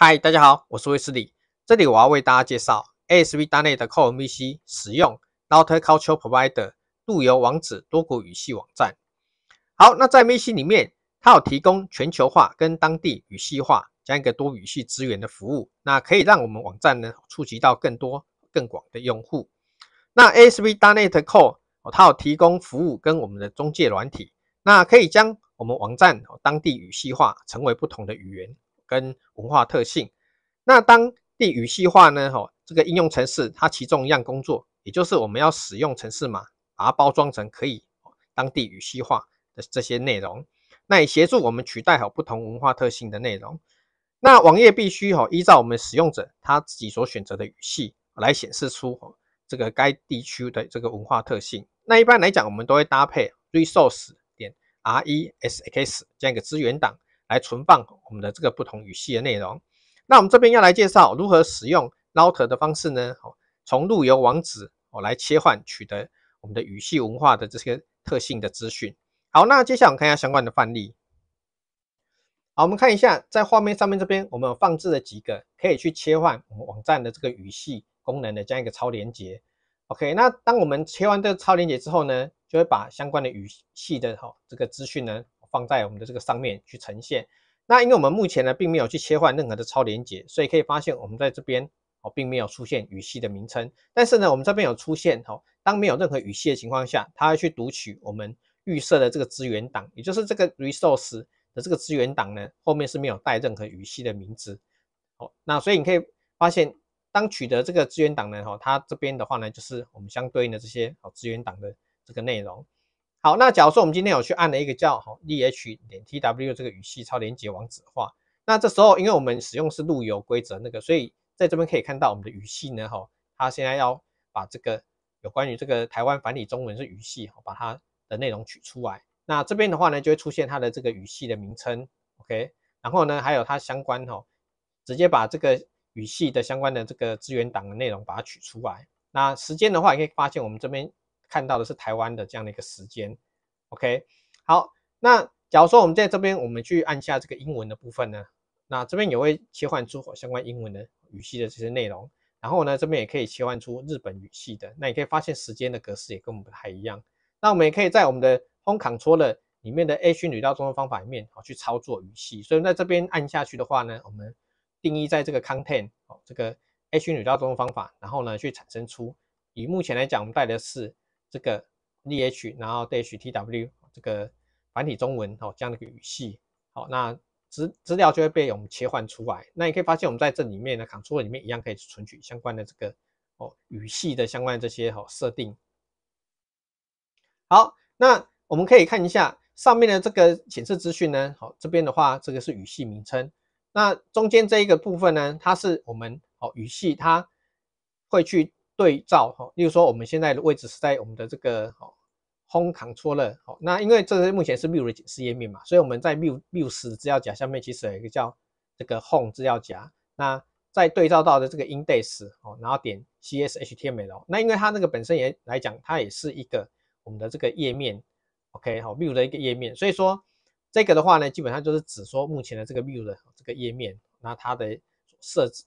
嗨，大家好，我是威斯利。这里我要为大家介绍 ASP.NET Core MVC 使用 d o c a Culture Provider 路由网址多国语系网站。好，那在 MVC 里面，它有提供全球化跟当地语系化，这样一个多语系资源的服务，那可以让我们网站呢触及到更多更广的用户。那 ASP.NET Core 它有提供服务跟我们的中介软体，那可以将我们网站当地语系化，成为不同的语言。跟文化特性，那当地语系化呢？吼，这个应用程式它其中一样工作，也就是我们要使用程式码，把它包装成可以当地语系化的这些内容，那也协助我们取代好不同文化特性的内容。那网页必须吼依照我们使用者他自己所选择的语系来显示出这个该地区的这个文化特性。那一般来讲，我们都会搭配 resource 点 resx 这样一个资源档。来存放我们的这个不同语系的内容。那我们这边要来介绍如何使用 r o t 的方式呢？哦，从路由网址哦来切换，取得我们的语系文化的这些特性的资讯。好，那接下来我们看一下相关的范例。好，我们看一下在画面上面这边，我们放置了几个可以去切换我们网站的这个语系功能的这样一个超连接。OK，那当我们切换这个超连接之后呢，就会把相关的语系的哈这个资讯呢。放在我们的这个上面去呈现。那因为我们目前呢，并没有去切换任何的超连接，所以可以发现我们在这边哦，并没有出现语系的名称。但是呢，我们这边有出现哦，当没有任何语系的情况下，它去读取我们预设的这个资源档，也就是这个 resource 的这个资源档呢，后面是没有带任何语系的名字。哦，那所以你可以发现，当取得这个资源档呢，哦，它这边的话呢，就是我们相对应的这些哦资源档的这个内容。好，那假如说我们今天有去按了一个叫 D h 点 t w 这个语系超连接网址的话，那这时候因为我们使用是路由规则那个，所以在这边可以看到我们的语系呢，哈，它现在要把这个有关于这个台湾繁体中文是语系，把它的内容取出来。那这边的话呢，就会出现它的这个语系的名称，OK，然后呢，还有它相关哈，直接把这个语系的相关的这个资源档的内容把它取出来。那时间的话，也可以发现我们这边。看到的是台湾的这样的一个时间，OK，好，那假如说我们在这边，我们去按下这个英文的部分呢，那这边也会切换出相关英文的语系的这些内容，然后呢，这边也可以切换出日本语系的，那也可以发现时间的格式也跟我们不太一样。那我们也可以在我们的 Home Control 里面的 A 区女道中的方法里面哦去操作语系，所以在这边按下去的话呢，我们定义在这个 Content 哦这个 A 区女道中的方法，然后呢去产生出以目前来讲我们带的是。这个 d H，然后 H T W 这个繁体中文哦，这样的一个语系好，那资资料就会被我们切换出来。那你可以发现，我们在这里面呢，Ctrl 里面一样可以存取相关的这个哦语系的相关的这些哦设定。好，那我们可以看一下上面的这个显示资讯呢，好这边的话，这个是语系名称。那中间这一个部分呢，它是我们哦语系它会去。对照哈，例如说，我们现在的位置是在我们的这个哦，Home l e 了哦。那因为这是目前是 v i e w 的 e 页面嘛，所以我们在 m i w m i e w g 资料夹下面其实有一个叫这个 Home 资料夹。那再对照到的这个 Index 哦，然后点 C S H T M L。那因为它那个本身也来讲，它也是一个我们的这个页面，OK 好 m i e w 的一个页面。所以说这个的话呢，基本上就是指说目前的这个 m i e w 的这个页面，那它的设置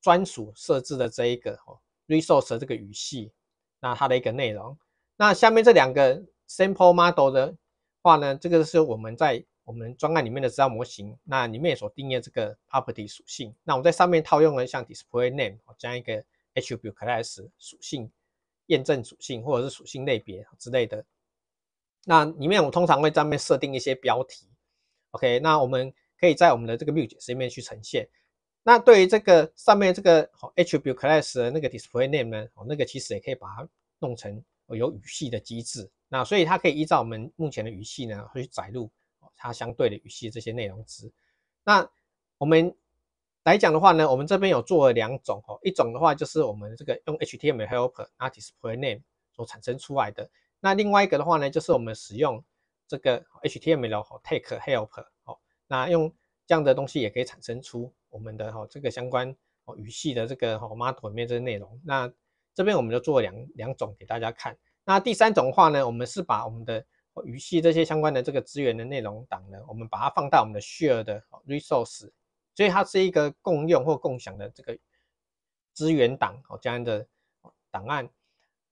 专属设置的这一个哦。resource 这个语系，那它的一个内容。那下面这两个 simple model 的话呢，这个是我们在我们专案里面的资料模型，那里面所定义这个 property 属性。那我在上面套用了像 display name 这样一个 HUB class 属性验证属性或者是属性类别之类的。那里面我通常会在上面设定一些标题。OK，那我们可以在我们的这个 view 界面去呈现。那对于这个上面这个 attribute class 的那个 display name 呢？哦，那个其实也可以把它弄成有语系的机制。那所以它可以依照我们目前的语系呢，去载入它相对的语系这些内容值。那我们来讲的话呢，我们这边有做了两种哦，一种的话就是我们这个用 HTML helper 那 display name 所产生出来的。那另外一个的话呢，就是我们使用这个 HTML 哦 take helper 哦，那用这样的东西也可以产生出。我们的哈这个相关哦语系的这个哈 model 里面这些内容，那这边我们就做两两种给大家看。那第三种的话呢，我们是把我们的语系这些相关的这个资源的内容档呢，我们把它放到我们的 share 的 resource，所以它是一个共用或共享的这个资源档哦这样的档案。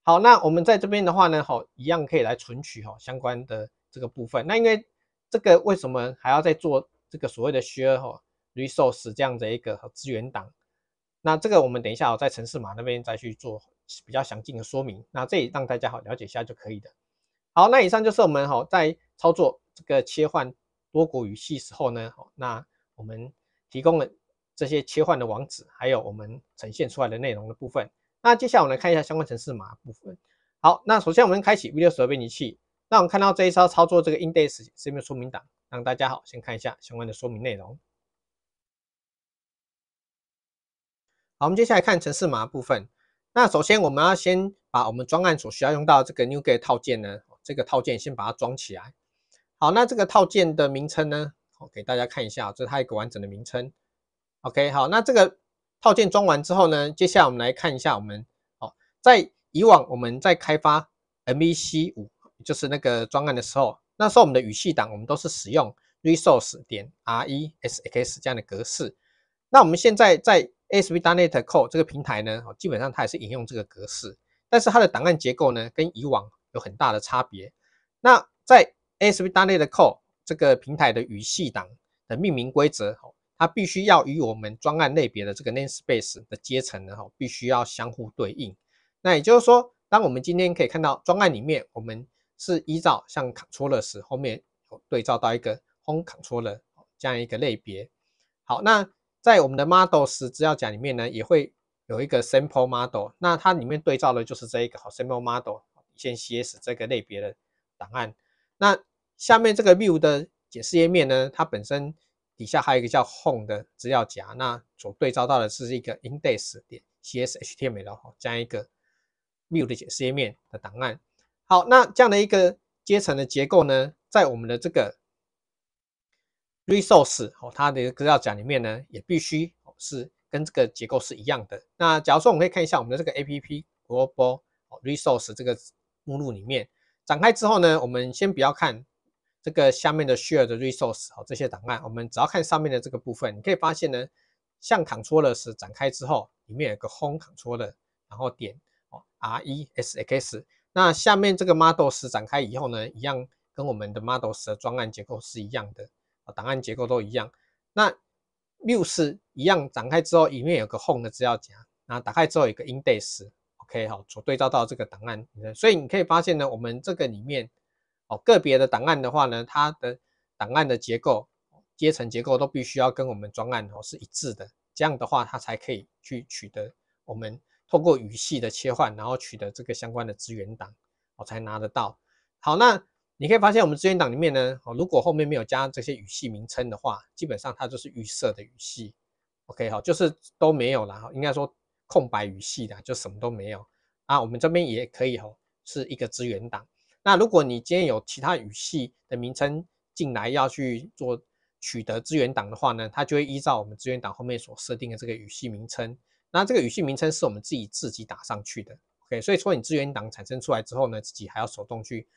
好，那我们在这边的话呢，哈一样可以来存取哈相关的这个部分。那因为这个为什么还要再做这个所谓的 share 哈？resource 这样的一个资源档，那这个我们等一下我在城市码那边再去做比较详尽的说明。那这里让大家好了解一下就可以的。好，那以上就是我们好在操作这个切换多国语系时候呢，那我们提供了这些切换的网址，还有我们呈现出来的内容的部分。那接下来我们来看一下相关城市码部分。好，那首先我们开启 V 六十二编辑器，那我们看到这一招操作这个 index 这面说明档，让大家好先看一下相关的说明内容。好，我们接下来看城市码部分。那首先，我们要先把我们专案所需要用到这个 NuGet 套件呢，这个套件先把它装起来。好，那这个套件的名称呢，我给大家看一下，这是它一个完整的名称。OK，好，那这个套件装完之后呢，接下来我们来看一下我们哦，在以往我们在开发 MVC 五，就是那个专案的时候，那时候我们的语系档我们都是使用 Resource 点 R E S X 这样的格式。那我们现在在 s v d e t a c o r e 这个平台呢，基本上它也是引用这个格式，但是它的档案结构呢，跟以往有很大的差别。那在 s v d e t a c o r e 这个平台的语系档的命名规则，它必须要与我们专案类别的这个 Namespace 的阶层呢，必须要相互对应。那也就是说，当我们今天可以看到专案里面，我们是依照像 controller 时，后面对照到一个 Home controller 这样一个类别。好，那。在我们的 model 资料夹里面呢，也会有一个 sample model，那它里面对照的就是这一个好 sample model，线 cs 这个类别的档案。那下面这个 view 的解释页面呢，它本身底下还有一个叫 home 的资料夹，那所对照到的是一个 index 点 cs html 好这样一个 view 的解释页面的档案。好，那这样的一个阶层的结构呢，在我们的这个 resource 哦，它的资料夹里面呢，也必须哦是跟这个结构是一样的。那假如说我们可以看一下我们的这个 app global resource 这个目录里面展开之后呢，我们先不要看这个下面的 share 的 resource 哦这些档案，我们只要看上面的这个部分。你可以发现呢，像 controllers 展开之后，里面有个 home controllers，然后点哦 resx。那下面这个 models 展开以后呢，一样跟我们的 models 的专案结构是一样的。档案结构都一样，那 news 一样展开之后，里面有个 home 的资料夹，那打开之后有个 index，OK 好，所对照到这个档案，所以你可以发现呢，我们这个里面哦，个别的档案的话呢，它的档案的结构、阶层结构都必须要跟我们专案哦是一致的，这样的话它才可以去取得我们透过语系的切换，然后取得这个相关的资源档，我才拿得到。好，那你可以发现，我们资源档里面呢，哦，如果后面没有加这些语系名称的话，基本上它就是预设的语系。OK，哈，就是都没有了，哈，应该说空白语系的就什么都没有啊。我们这边也可以，吼，是一个资源档。那如果你今天有其他语系的名称进来，要去做取得资源档的话呢，它就会依照我们资源档后面所设定的这个语系名称。那这个语系名称是我们自己自己打上去的。OK，所以说你资源档产生出来之后呢，自己还要手动去。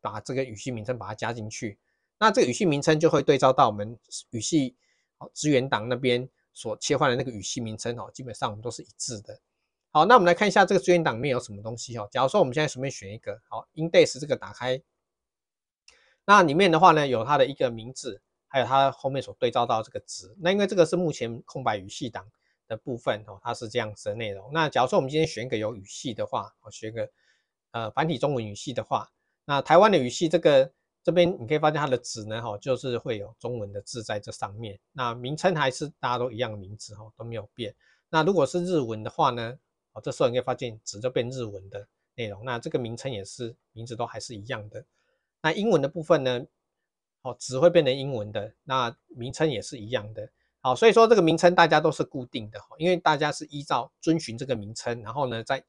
把这个语系名称把它加进去，那这个语系名称就会对照到我们语系哦资源档那边所切换的那个语系名称哦，基本上我们都是一致的。好，那我们来看一下这个资源档里面有什么东西哦。假如说我们现在随便选一个，好，index 这个打开，那里面的话呢，有它的一个名字，还有它后面所对照到这个值。那因为这个是目前空白语系档的部分哦，它是这样子的内容。那假如说我们今天选一个有语系的话，我选个呃繁体中文语系的话。那台湾的语系，这个这边你可以发现它的纸呢，哈，就是会有中文的字在这上面。那名称还是大家都一样的名字，哈，都没有变。那如果是日文的话呢，哦，这时候你可以发现纸就变日文的内容。那这个名称也是名字都还是一样的。那英文的部分呢，哦，纸会变成英文的，那名称也是一样的。好，所以说这个名称大家都是固定的，哈，因为大家是依照遵循这个名称，然后呢再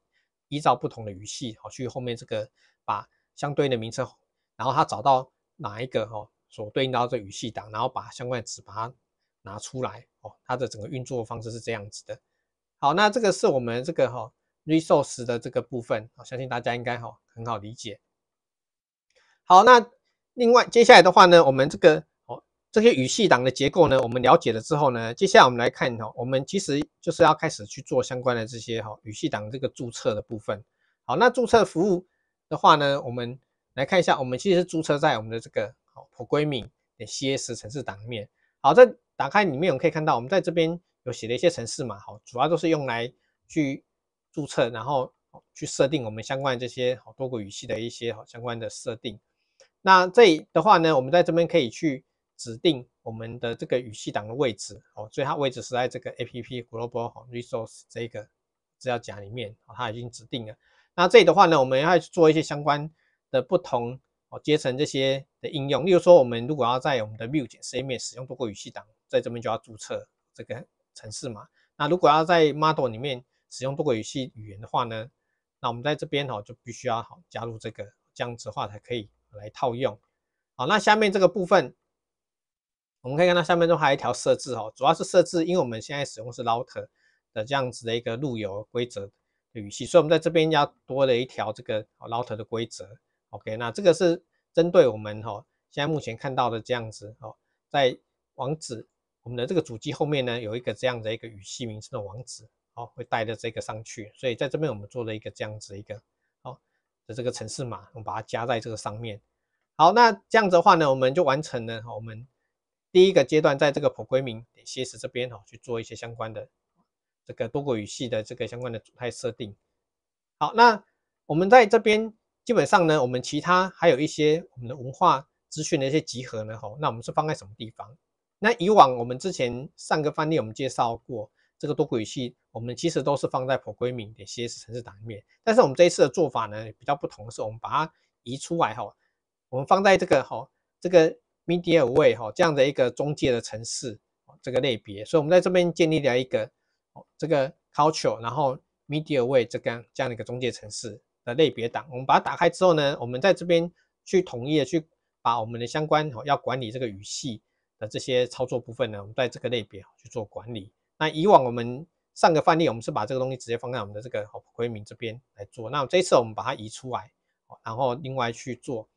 依照不同的语系，好去后面这个把。相对应的名称，然后他找到哪一个哦，所对应到这语系档，然后把相关的词把它拿出来哦，它的整个运作方式是这样子的。好，那这个是我们这个哈 resource 的这个部分，我相信大家应该哈很好理解。好，那另外接下来的话呢，我们这个哦这些语系档的结构呢，我们了解了之后呢，接下来我们来看哦，我们其实就是要开始去做相关的这些哈语系档这个注册的部分。好，那注册服务。的话呢，我们来看一下，我们其实是注册在我们的这个好 programming 的 C S 城市档里面。好，在打开里面我们可以看到，我们在这边有写了一些城市嘛，好，主要都是用来去注册，然后去设定我们相关的这些好多国语系的一些好相关的设定。那这里的话呢，我们在这边可以去指定我们的这个语系档的位置哦，所以它位置是在这个 A P P Global Resource 这个资料夹里面，它已经指定了。那这里的话呢，我们要做一些相关的不同哦，阶层这些的应用。例如说，我们如果要在我们的 View 层面使用多国语系档，在这边就要注册这个城市嘛。那如果要在 Model 里面使用多国语系语言的话呢，那我们在这边哦，就必须要好加入这个，这样子的话才可以来套用。好，那下面这个部分，我们可以看到下面都还有一条设置哦，主要是设置，因为我们现在使用是 Router 的这样子的一个路由规则。语系，所以我们在这边要多了一条这个 router 的规则，OK？那这个是针对我们哦，现在目前看到的这样子哦，在网址我们的这个主机后面呢，有一个这样的一个语系名称的网址哦，会带着这个上去，所以在这边我们做了一个这样子一个哦的这个城市码，我们把它加在这个上面。好，那这样子的话呢，我们就完成了我们第一个阶段在这个普归名解析这边哦去做一些相关的。这个多国语系的这个相关的主态设定，好，那我们在这边基本上呢，我们其他还有一些我们的文化资讯的一些集合呢，哈，那我们是放在什么地方？那以往我们之前上个范例我们介绍过这个多国语系，我们其实都是放在普规名的 CS 城市层面，但是我们这一次的做法呢比较不同的是，我们把它移出来，哈，我们放在这个哈这个 media way 哈这样的一个中介的城市这个类别，所以我们在这边建立了一个。这个 culture，然后 media way 这个这样的一个中介城市的类别档，我们把它打开之后呢，我们在这边去统一的去把我们的相关要管理这个语系的这些操作部分呢，我们在这个类别去做管理。那以往我们上个范例，我们是把这个东西直接放在我们的这个昆名这边来做，那这一次我们把它移出来，然后另外去做。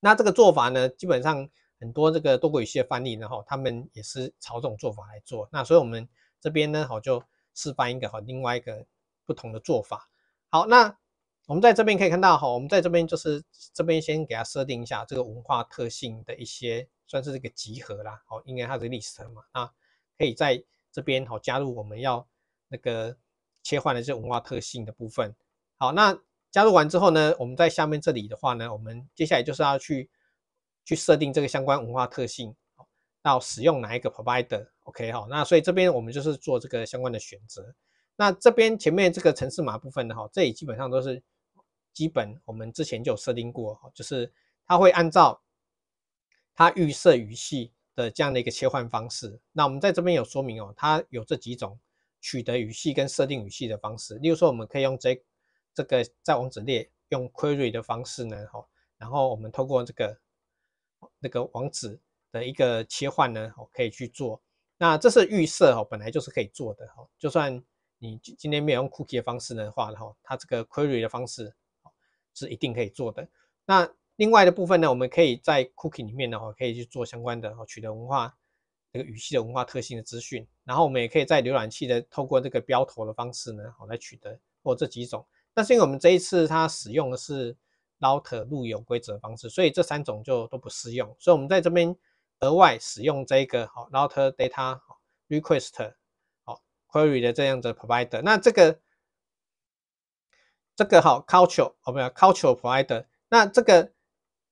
那这个做法呢，基本上很多这个多国语系的范例，然后他们也是朝这种做法来做。那所以我们。这边呢，好就示范一个好另外一个不同的做法。好，那我们在这边可以看到，哈，我们在这边就是这边先给它设定一下这个文化特性的一些算是这个集合啦，好，应该它是历史 t 嘛，啊，可以在这边好加入我们要那个切换的这文化特性的部分。好，那加入完之后呢，我们在下面这里的话呢，我们接下来就是要去去设定这个相关文化特性，到使用哪一个 provider。OK 哈，那所以这边我们就是做这个相关的选择。那这边前面这个城市码部分呢，哈，这里基本上都是基本我们之前就有设定过，就是它会按照它预设语系的这样的一个切换方式。那我们在这边有说明哦，它有这几种取得语系跟设定语系的方式。例如说，我们可以用这这个在网址列用 query 的方式呢，哈，然后我们透过这个那个网址的一个切换呢，我可以去做。那这是预设哦，本来就是可以做的哦。就算你今天没有用 Cookie 的方式的话，然后它这个 Query 的方式是一定可以做的。那另外的部分呢，我们可以在 Cookie 里面的话，可以去做相关的取得文化这个语系的文化特性的资讯。然后我们也可以在浏览器的透过这个标头的方式呢，来取得或这几种。但是因为我们这一次它使用的是 Router 路由规则方式，所以这三种就都不适用。所以我们在这边。额外使用这个哦，not data request 哦，query 的这样的 provider，那这个这个哈 culture 哦，们有 culture provider，那这个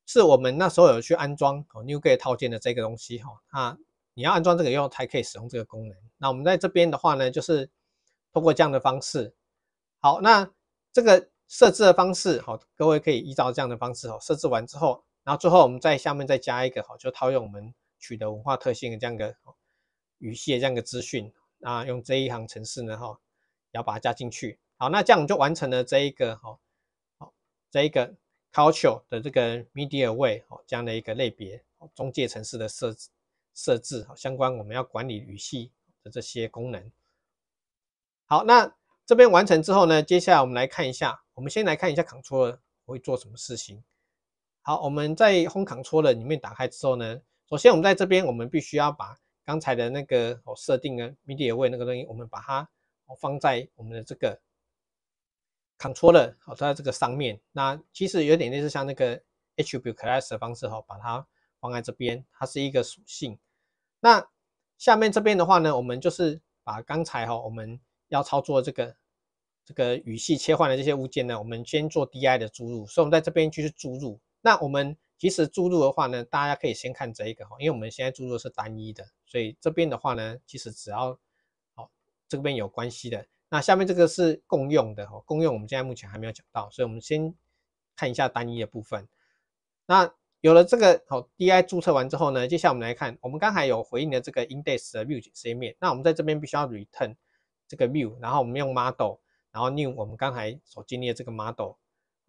是我们那时候有去安装哦 newgate 套件的这个东西哈啊，你要安装这个用才可以使用这个功能。那我们在这边的话呢，就是通过这样的方式，好，那这个设置的方式，好，各位可以依照这样的方式哦，设置完之后。然后最后，我们在下面再加一个哈，就套用我们取得文化特性的这样一个语系的这样一个资讯。那用这一行城市呢哈，要把它加进去。好，那这样我们就完成了这一个哈，好这一个 culture 的这个 media way 哦这样的一个类别，中介城市的设置设置哈，相关我们要管理语系的这些功能。好，那这边完成之后呢，接下来我们来看一下，我们先来看一下 c t 扛 l 会做什么事情。好，我们在 Home Control 里面打开之后呢，首先我们在这边，我们必须要把刚才的那个设定的 m e d i a 位那个东西，我们把它放在我们的这个 controller 哦，在这个上面。那其实有点类似像那个 Hue class 的方式哦，把它放在这边，它是一个属性。那下面这边的话呢，我们就是把刚才哈我们要操作这个这个语系切换的这些物件呢，我们先做 DI 的注入，所以我们在这边继续注入。那我们其实注入的话呢，大家可以先看这一个，因为我们现在注入是单一的，所以这边的话呢，其实只要哦这边有关系的。那下面这个是共用的，共用我们现在目前还没有讲到，所以我们先看一下单一的部分。那有了这个哦，DI 注册完之后呢，接下来我们来看，我们刚才有回应的这个 Index 的 View 这一面，那我们在这边必须要 Return 这个 View，然后我们用 Model，然后 new 我们刚才所历的这个 Model。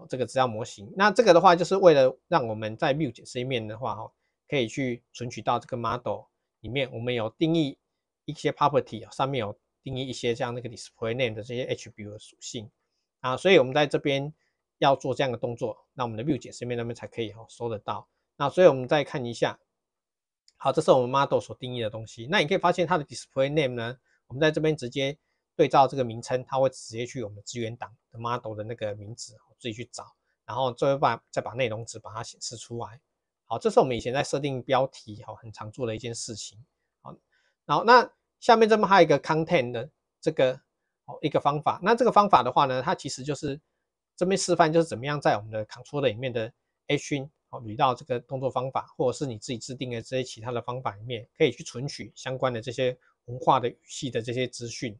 这个只要模型，那这个的话就是为了让我们在 Vue.js 面的话哈，可以去存取到这个 model 里面。我们有定义一些 property，上面有定义一些像那个 display name 的这些 attribute 属性啊。所以我们在这边要做这样的动作，那我们的 Vue.js 面那边才可以吼收得到。那所以我们再看一下，好，这是我们 model 所定义的东西。那你可以发现它的 display name 呢，我们在这边直接。对照这个名称，它会直接去我们资源档的 model 的那个名字自己去找，然后最后把再把内容值把它显示出来。好，这是我们以前在设定标题好很常做的一件事情。好，然后那下面这边还有一个 content 的这个哦一个方法。那这个方法的话呢，它其实就是这边示范就是怎么样在我们的 control 里面的 action 哦捋到这个动作方法，或者是你自己制定的这些其他的方法里面，可以去存取相关的这些文化的语系的这些资讯。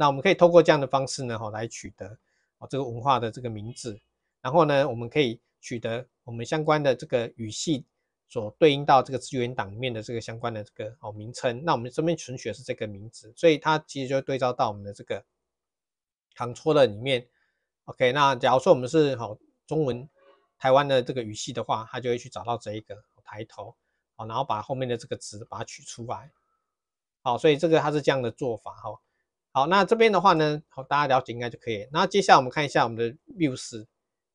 那我们可以通过这样的方式呢，哈，来取得哦这个文化的这个名字，然后呢，我们可以取得我们相关的这个语系所对应到这个资源档里面的这个相关的这个哦名称。那我们这边存取的是这个名字，所以它其实就对照到我们的这个藏错的里面。OK，那假如说我们是好中文台湾的这个语系的话，它就会去找到这一个抬头，哦，然后把后面的这个词把它取出来。好，所以这个它是这样的做法，哈。好，那这边的话呢，好，大家了解应该就可以。那接下来我们看一下我们的 views，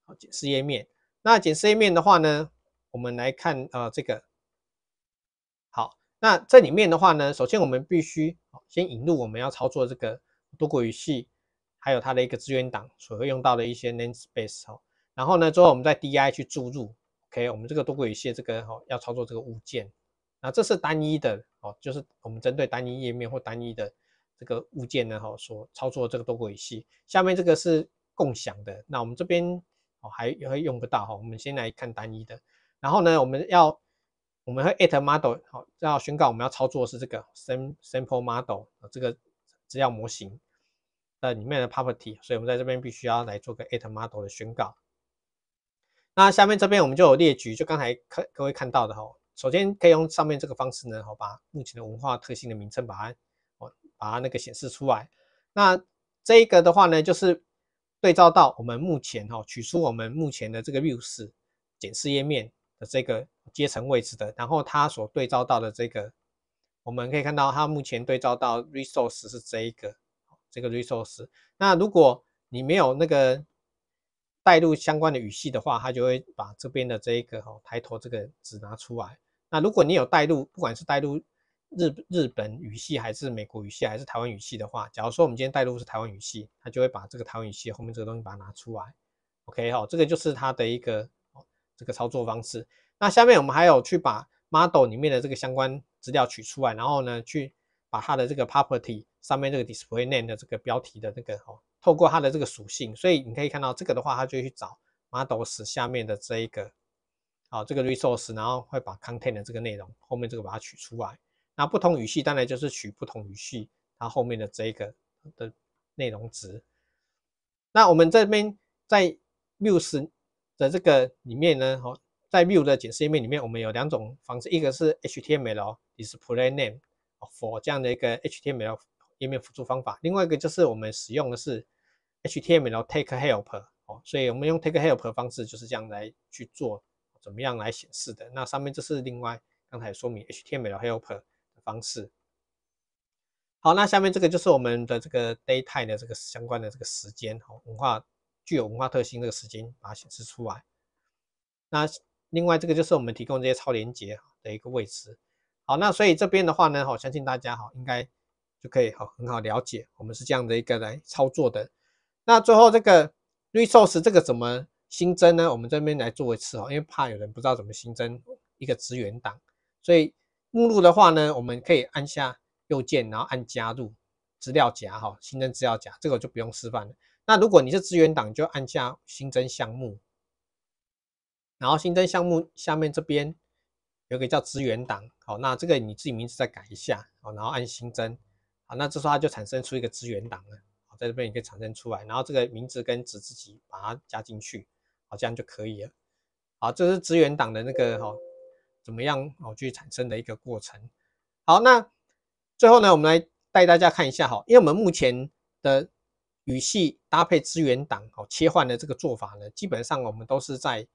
好，检视页面。那检视页面的话呢，我们来看，呃，这个，好，那这里面的话呢，首先我们必须先引入我们要操作这个多国语系，还有它的一个资源档所会用到的一些 namespace 哦。然后呢，之后我们在 DI 去注入，OK，我们这个多国语系这个哦要操作这个物件。那这是单一的哦，就是我们针对单一页面或单一的。这个物件呢，吼所操作这个多轨系，下面这个是共享的，那我们这边哦还会用不到哈，我们先来看单一的，然后呢，我们要，我们会 at model，好要宣告我们要操作的是这个 sam sample model 这个资料模型的里面的 property，所以我们在这边必须要来做个 at model 的宣告。那下面这边我们就有列举，就刚才看各位看到的哈，首先可以用上面这个方式呢，好把目前的文化特性的名称把它。把它那个显示出来。那这一个的话呢，就是对照到我们目前哈，取出我们目前的这个 view 是检视页面的这个阶层位置的。然后它所对照到的这个，我们可以看到它目前对照到 resource 是这一个这个 resource。那如果你没有那个带入相关的语系的话，它就会把这边的这一个哈抬头这个值拿出来。那如果你有带入，不管是带入日日本语系还是美国语系还是台湾语系的话，假如说我们今天带入是台湾语系，它就会把这个台湾语系后面这个东西把它拿出来。OK，哦，这个就是它的一个这个操作方式。那下面我们还有去把 model 里面的这个相关资料取出来，然后呢，去把它的这个 property 上面这个 display name 的这个标题的那个哦，透过它的这个属性，所以你可以看到这个的话，它就去找 model s 下面的这一个，好，这个 resource，然后会把 content 的这个内容后面这个把它取出来。那不同语系当然就是取不同语系它后面的这一个的内容值。那我们这边在 m u i e 的这个里面呢，哦，在 u i e 的解释页面里面，我们有两种方式，一个是 HTML d i s p l a y name for 这样的一个 HTML 页面辅助方法。另外一个就是我们使用的是 HTML take help 哦，所以我们用 take help 方式就是这样来去做怎么样来显示的。那上面这是另外刚才说明 HTML help。方式，好，那下面这个就是我们的这个 daytime 的这个相关的这个时间哈，文化具有文化特性这个时间把它显示出来。那另外这个就是我们提供这些超连接的一个位置。好，那所以这边的话呢，好，相信大家哈应该就可以好很好了解，我们是这样的一个来操作的。那最后这个 resource 这个怎么新增呢？我们这边来做一次哈，因为怕有人不知道怎么新增一个职员档，所以。目录的话呢，我们可以按下右键，然后按加入资料夹，哈，新增资料夹，这个就不用示范了。那如果你是资源档，就按下新增项目，然后新增项目下面这边有个叫资源档，好，那这个你自己名字再改一下，好，然后按新增，好，那这时候它就产生出一个资源档了，好，在这边也可以产生出来，然后这个名字跟子自集把它加进去，好，这样就可以了。好，这是资源档的那个哈。怎么样？哦，去产生的一个过程。好，那最后呢，我们来带大家看一下，哈，因为我们目前的语系搭配资源档哦，切换的这个做法呢，基本上我们都是在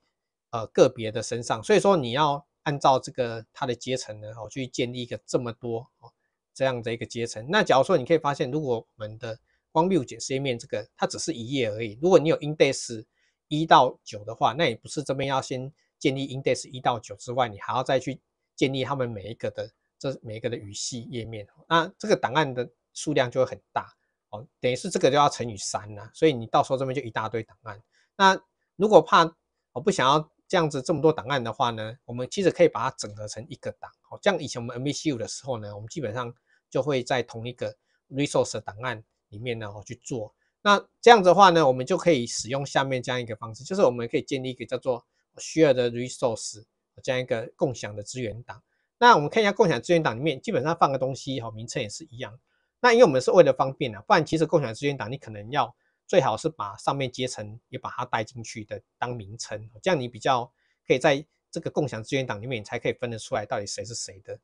呃个别的身上，所以说你要按照这个它的阶层呢，哦，去建立一个这么多哦这样的一个阶层。那假如说你可以发现，如果我们的光六释 C 面这个它只是一页而已，如果你有 index 一到九的话，那也不是这边要先。建立 index 一到九之外，你还要再去建立他们每一个的这每一个的语系页面，那这个档案的数量就会很大哦，等于是这个就要乘以三了，所以你到时候这边就一大堆档案。那如果怕我不想要这样子这么多档案的话呢，我们其实可以把它整合成一个档哦，这样以前我们 M V C 五的时候呢，我们基本上就会在同一个 resource 档案里面呢去做。那这样子的话呢，我们就可以使用下面这样一个方式，就是我们可以建立一个叫做需要的 resource 这样一个共享的资源档。那我们看一下共享资源档里面，基本上放个东西，哈，名称也是一样。那因为我们是为了方便啊，不然其实共享资源档你可能要最好是把上面阶层也把它带进去的当名称，这样你比较可以在这个共享资源档里面，你才可以分得出来到底谁是谁的。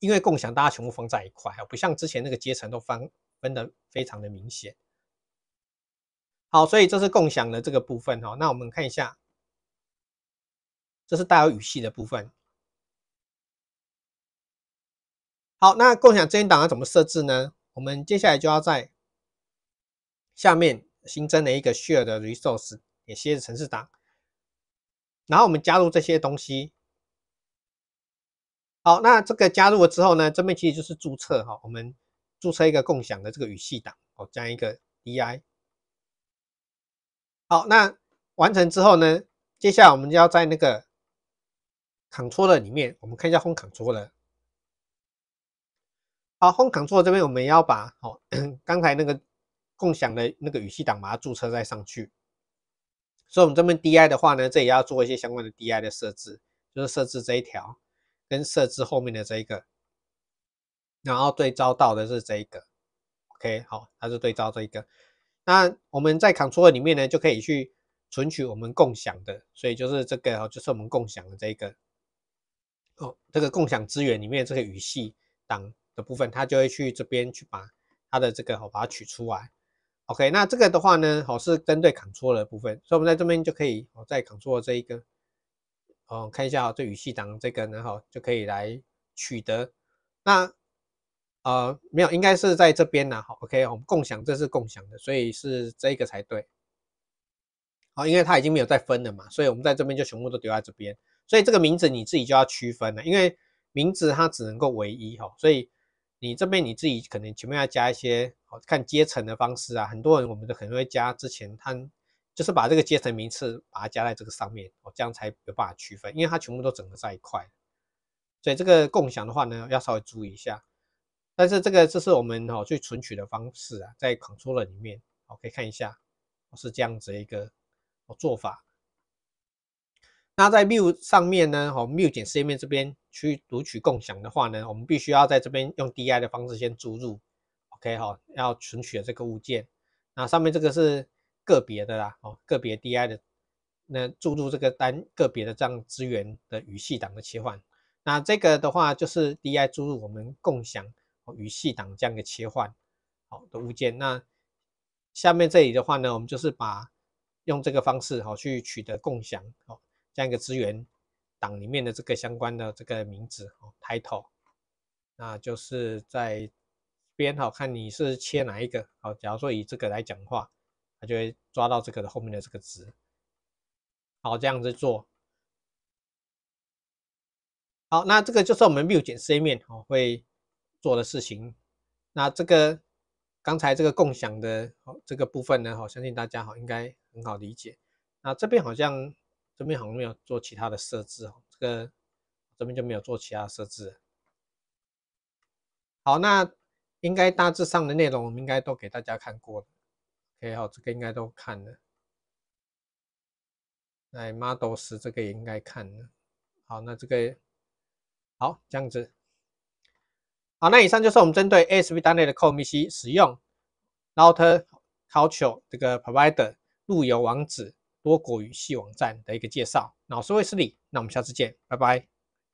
因为共享大家全部封在一块，哦，不像之前那个阶层都分分的非常的明显。好，所以这是共享的这个部分，哈，那我们看一下。这是带有语系的部分。好，那共享资源档要怎么设置呢？我们接下来就要在下面新增了一个 share 的 resource，也写成城市档。然后我们加入这些东西。好，那这个加入了之后呢，这边其实就是注册哈，我们注册一个共享的这个语系档，哦，加一个 EI。好，那完成之后呢，接下来我们就要在那个。Ctrl 的里面，我们看一下 Home Ctrl 的。好，Home Ctrl 这边我们要把哦，刚才那个共享的那个语气档把它注册再上去。所以，我们这边 DI 的话呢，这也要做一些相关的 DI 的设置，就是设置这一条，跟设置后面的这一个，然后对照到的是这一个。OK，好，它是对照这一个。那我们在 Ctrl 里面呢，就可以去存取我们共享的，所以就是这个哦，就是我们共享的这一个。哦，这个共享资源里面这个语系档的部分，它就会去这边去把它的这个哦把它取出来。OK，那这个的话呢，好是针对 Ctrl 的部分，所以我们在这边就可以哦在 Ctrl 这一个，哦看一下哦这语系档这个然后就可以来取得。那呃没有应该是在这边呢，OK 我们共享这是共享的，所以是这一个才对。好，因为它已经没有再分了嘛，所以我们在这边就全部都丢在这边。所以这个名字你自己就要区分了，因为名字它只能够唯一哈，所以你这边你自己可能前面要加一些哦，看阶层的方式啊，很多人我们都可能会加之前他就是把这个阶层名次把它加在这个上面哦，这样才有办法区分，因为它全部都整合在一块，所以这个共享的话呢，要稍微注意一下。但是这个这是我们哦最存取的方式啊，在 Ctrl o n o l e r 里面哦可以看一下，是这样子一个哦做法。那在谬上面呢？哦，谬减 C 面这边去读取共享的话呢，我们必须要在这边用 DI 的方式先注入，OK，哈，要存取的这个物件。那上面这个是个别的啦，哦，个别 DI 的，那注入这个单个别的这样资源的语系档的切换。那这个的话就是 DI 注入我们共享语系档这样的切换，好的物件。那下面这里的话呢，我们就是把用这个方式，哈去取得共享，好。这样一个资源，档里面的这个相关的这个名字哦，title，那就是在边哈看你是切哪一个哦。假如说以这个来讲话，它就会抓到这个的后面的这个值。好，这样子做。好，那这个就是我们 v i e w 减 C 面哦会做的事情。那这个刚才这个共享的哦这个部分呢哦，相信大家哈应该很好理解。那这边好像。这边好像没有做其他的设置哦，这个这边就没有做其他设置。好，那应该大致上的内容，我们应该都给大家看过了。OK，好，这个应该都看了。来，Models 这个也应该看了。好，那这个好这样子。好，那以上就是我们针对 SV 单例的 c o d e 蜜西使用 Router Culture 这个 Provider 路由网址。多国语系网站的一个介绍，老师魏思礼。那我们下次见，拜拜。